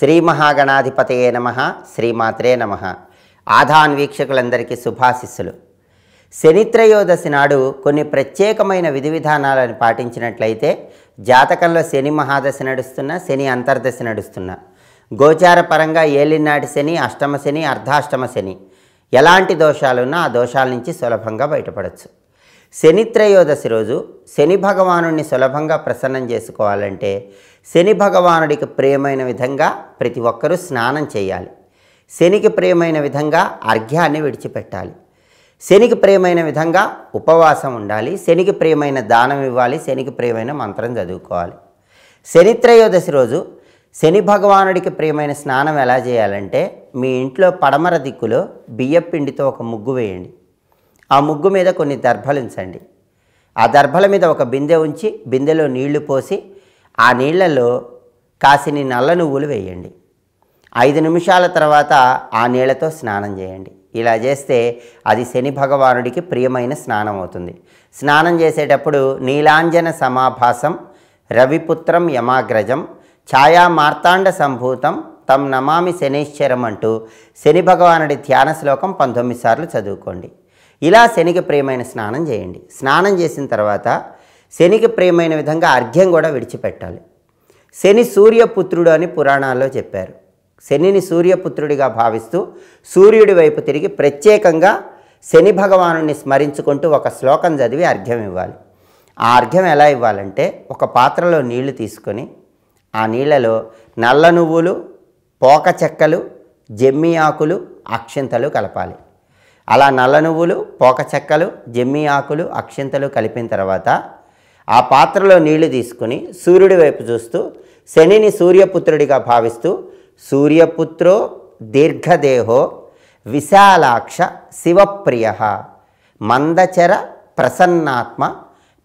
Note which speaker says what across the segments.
Speaker 1: శ్రీ మహాగణాధిపతయే నమ శ్రీమాత్రే నమ ఆధాన్ వీక్షకులందరికీ శుభాశిస్సులు శనిత్రయోదశి నాడు కొన్ని ప్రత్యేకమైన విధి విధానాలను పాటించినట్లయితే జాతకంలో శని మహాదశ నడుస్తున్న శని అంతర్దశ నడుస్తున్న గోచార పరంగా ఏలినాటి శని అష్టమ శని అర్ధాష్టమ శని ఎలాంటి దోషాలున్నా ఆ దోషాల నుంచి సులభంగా బయటపడచ్చు శనిత్రయోదశి రోజు శని భగవాను సులభంగా ప్రసన్నం చేసుకోవాలంటే శని భగవానుడికి ప్రియమైన విధంగా ప్రతి ఒక్కరూ స్నానం చేయాలి శనికి ప్రియమైన విధంగా అర్ఘ్యాన్ని విడిచిపెట్టాలి శనికి ప్రియమైన విధంగా ఉపవాసం ఉండాలి శనికి ప్రియమైన దానం ఇవ్వాలి శనికి ప్రియమైన మంత్రం చదువుకోవాలి శనిత్రయోదశి రోజు శని భగవానుడికి ప్రియమైన స్నానం ఎలా చేయాలంటే మీ ఇంట్లో పడమర దిక్కులో బియ్యపిండితో ఒక ముగ్గు వేయండి ఆ ముగ్గు మీద కొన్ని దర్భలు ఉంచండి ఆ దర్భల మీద ఒక బిందె ఉంచి బిందెలో నీళ్లు పోసి ఆ నీళ్లలో కాసిని నల్ల నువ్వులు వేయండి ఐదు నిమిషాల తర్వాత ఆ నీళ్లతో స్నానం చేయండి ఇలా చేస్తే అది శని భగవానుడికి ప్రియమైన స్నానం అవుతుంది స్నానం చేసేటప్పుడు నీలాంజన సమాభాసం రవిపుత్రం యమాగ్రజం ఛాయా మార్తాండ సంభూతం తం నమామి శనీశ్వరం అంటూ శని భగవానుడి ధ్యాన శ్లోకం పంతొమ్మిది సార్లు చదువుకోండి ఇలా శనికి ప్రియమైన స్నానం చేయండి స్నానం చేసిన తర్వాత శనికి ప్రియమైన విధంగా అర్ఘ్యం కూడా విడిచిపెట్టాలి శని సూర్యపుత్రుడు అని పురాణాల్లో చెప్పారు శనిని సూర్యపుత్రుడిగా భావిస్తూ సూర్యుడి వైపు తిరిగి ప్రత్యేకంగా శని భగవాను స్మరించుకుంటూ ఒక శ్లోకం చదివి అర్ఘ్యం ఇవ్వాలి ఆ అర్ఘ్యం ఎలా ఇవ్వాలంటే ఒక పాత్రలో నీళ్లు తీసుకొని ఆ నీళ్ళలో నల్ల నువ్వులు పోక చెక్కలు జమ్మి ఆకులు అక్షింతలు కలపాలి అలా నల్ల నువ్వులు పోక చెక్కలు జమ్మి ఆకులు అక్షింతలు కలిపిన తర్వాత ఆ పాత్రలో నీళ్లు తీసుకుని సూర్యుడి వైపు చూస్తూ శనిని సూర్యపుత్రుడిగా భావిస్తూ సూర్యపుత్రో దీర్ఘదేహో విశాలాక్ష శివప్రియ మందచర ప్రసన్నాత్మ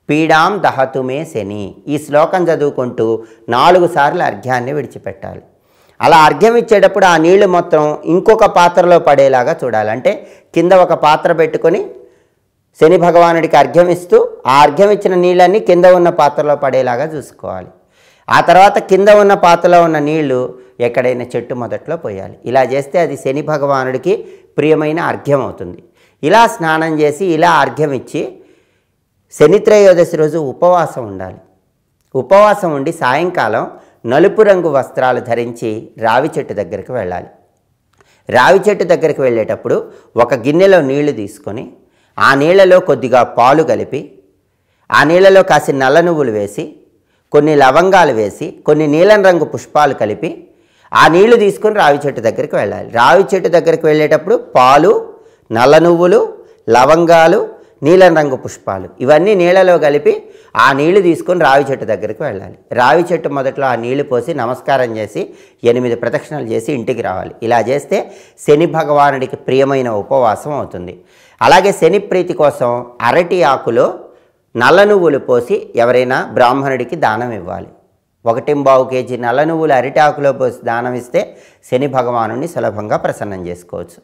Speaker 1: పీడాం దహతుమే శని ఈ శ్లోకం చదువుకుంటూ నాలుగు సార్లు అర్ఘ్యాన్ని విడిచిపెట్టాలి అలా అర్ఘ్యం ఇచ్చేటప్పుడు ఆ నీళ్లు మొత్తం ఇంకొక పాత్రలో పడేలాగా చూడాలి అంటే కింద ఒక పాత్ర పెట్టుకొని శని భగవానుడికి అర్ఘ్యం ఇస్తూ ఆ అర్ఘ్యం ఇచ్చిన నీళ్ళన్నీ కింద ఉన్న పాత్రలో పడేలాగా చూసుకోవాలి ఆ తర్వాత కింద ఉన్న పాత్రలో ఉన్న నీళ్లు ఎక్కడైనా చెట్టు మొదట్లో పోయాలి ఇలా చేస్తే అది శని భగవానుడికి ప్రియమైన అర్ఘ్యం అవుతుంది ఇలా స్నానం చేసి ఇలా అర్ఘ్యం ఇచ్చి శనిత్రయోదశి రోజు ఉపవాసం ఉండాలి ఉపవాసం ఉండి సాయంకాలం నలుపు రంగు వస్త్రాలు ధరించి రావి చెట్టు దగ్గరికి వెళ్ళాలి రావి చెట్టు దగ్గరికి వెళ్ళేటప్పుడు ఒక గిన్నెలో నీళ్లు తీసుకొని ఆ నీళ్లలో కొద్దిగా పాలు కలిపి ఆ నీళ్లలో కాసి నల్ల నువ్వులు వేసి కొన్ని లవంగాలు వేసి కొన్ని నీలం రంగు పుష్పాలు కలిపి ఆ నీళ్లు తీసుకొని రావి చెట్టు దగ్గరికి వెళ్ళాలి రావి చెట్టు దగ్గరికి వెళ్ళేటప్పుడు పాలు నల్ల నువ్వులు లవంగాలు నీలం రంగు పుష్పాలు ఇవన్నీ నీళ్ళలో కలిపి ఆ నీళ్లు తీసుకొని రావి చెట్టు దగ్గరికి వెళ్ళాలి రావి చెట్టు మొదట్లో ఆ నీళ్లు పోసి నమస్కారం చేసి ఎనిమిది ప్రదక్షిణలు చేసి ఇంటికి రావాలి ఇలా చేస్తే శని భగవానుడికి ప్రియమైన ఉపవాసం అవుతుంది అలాగే శని ప్రీతి కోసం అరటి ఆకులో నల్ల నువ్వులు పోసి ఎవరైనా బ్రాహ్మణుడికి దానం ఇవ్వాలి ఒకటింబావు కేజీ నల్ల నువ్వులు అరటి ఆకులో పోసి దానం ఇస్తే శని భగవాను సులభంగా ప్రసన్నం చేసుకోవచ్చు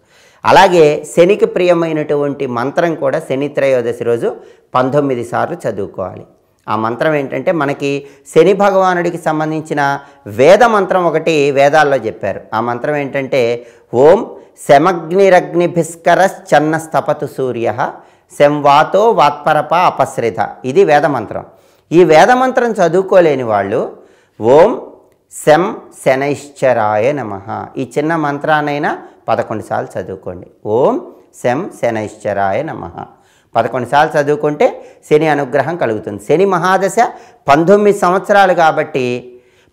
Speaker 1: అలాగే శనికి ప్రియమైనటువంటి మంత్రం కూడా శని త్రయోదశి రోజు పంతొమ్మిది సార్లు చదువుకోవాలి ఆ మంత్రం ఏంటంటే మనకి శని భగవానుడికి సంబంధించిన వేద మంత్రం ఒకటి వేదాల్లో చెప్పారు ఆ మంత్రం ఏంటంటే ఓం శమగ్నిరగ్నిభిస్కరశ్చన్న స్తపతు సూర్య శంవాతో వాత్పరప అపశ్రిత ఇది వేద మంత్రం ఈ వేదమంత్రం చదువుకోలేని వాళ్ళు ఓం శం శనైశ్చరాయ నమ ఈ చిన్న మంత్రానైనా పదకొండు సార్లు చదువుకోండి ఓం శం శనైశ్చరాయ నమ పదకొండు సార్లు చదువుకుంటే శని అనుగ్రహం కలుగుతుంది శని మహాదశ పంతొమ్మిది సంవత్సరాలు కాబట్టి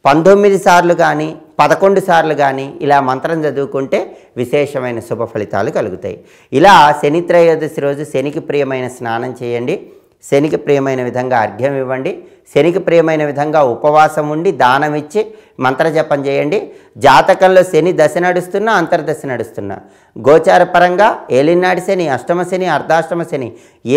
Speaker 1: పంతొమ్మిది సార్లు కానీ పదకొండు సార్లు కానీ ఇలా మంత్రం చదువుకుంటే విశేషమైన శుభ ఫలితాలు కలుగుతాయి ఇలా శని త్రయోదశి రోజు శనికి ప్రియమైన స్నానం చేయండి శనికి ప్రియమైన విధంగా అర్ఘ్యం ఇవ్వండి శనికి ప్రియమైన విధంగా ఉపవాసం ఉండి దానం ఇచ్చి మంత్రజపం చేయండి జాతకంలో శని దశ నడుస్తున్నా అంతర్దశ నడుస్తున్నా గోచార పరంగా ఏలినాడి శని అష్టమ శని అర్ధాష్టమ శని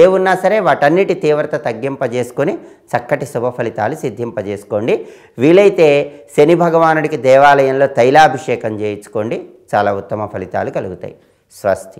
Speaker 1: ఏ ఉన్నా సరే వాటన్నిటి తీవ్రత తగ్గింపజేసుకొని చక్కటి శుభ ఫలితాలు సిద్ధింపజేసుకోండి వీలైతే శని భగవానుడికి దేవాలయంలో తైలాభిషేకం చేయించుకోండి చాలా ఉత్తమ ఫలితాలు కలుగుతాయి స్వస్తి